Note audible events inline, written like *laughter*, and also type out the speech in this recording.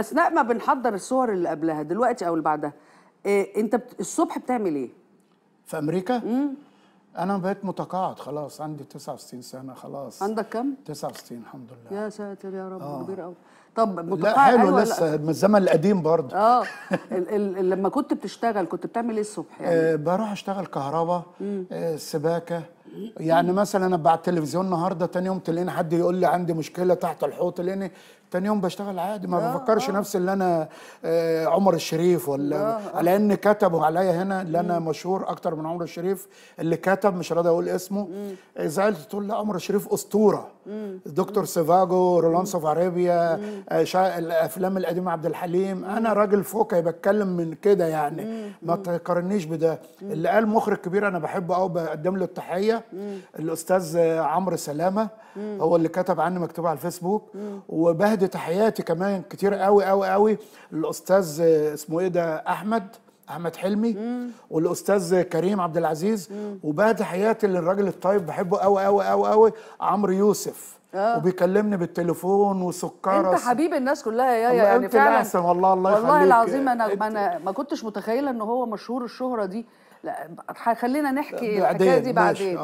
اثناء ما بنحضر الصور اللي قبلها دلوقتي او اللي بعدها إيه انت بت... الصبح بتعمل ايه في امريكا مم. انا بقيت متقاعد خلاص عندي 69 سنه خلاص عندك كم 69 الحمد لله يا ساتر يا رب آه. كبير قوي طب متقاعد أيوة، لا حلو لسه من الزمن القديم برضه اه *laughs* ال ال لما كنت بتشتغل كنت بتعمل ايه الصبح يعني آه بروح اشتغل كهرباء آه سباكه يعني مثلا انا بعت التلفزيون النهارده تاني يوم تلاقيني حد يقول لي عندي مشكله تحت الحوط لاني تاني يوم بشتغل عادي ما آه بفكرش آه. نفسي اللي انا آه عمر الشريف ولا آه, آه. ان كتبوا عليا هنا اللي انا مشهور اكتر من عمر الشريف اللي كتب مش راضي اقول اسمه آه، زعلت تقول لا عمر الشريف اسطوره دكتور سيفاجو رولانس اوف عربيا آه، الافلام القديمه عبد الحليم انا راجل فوق بتكلم من كده يعني ما تقارنيش بده اللي قال مخرج كبير انا بحبه قوي بقدم له التحيه مم. الاستاذ عمرو سلامه مم. هو اللي كتب عني مكتوب على الفيسبوك وبهد وبهدي تحياتي كمان كتير قوي قوي قوي الاستاذ اسمه ايه ده احمد احمد حلمي مم. والاستاذ كريم عبد العزيز وبهدي تحياتي للراجل الطيب بحبه قوي قوي قوي قوي عمرو يوسف آه. وبيكلمني بالتليفون وسكر انت حبيب الناس كلها يا يا يعني فعلا لازم والله الله يخليك والله العظيم انا ما انا ما كنتش متخيله ان هو مشهور الشهره دي لا خلينا نحكي الحكايه دي بعدين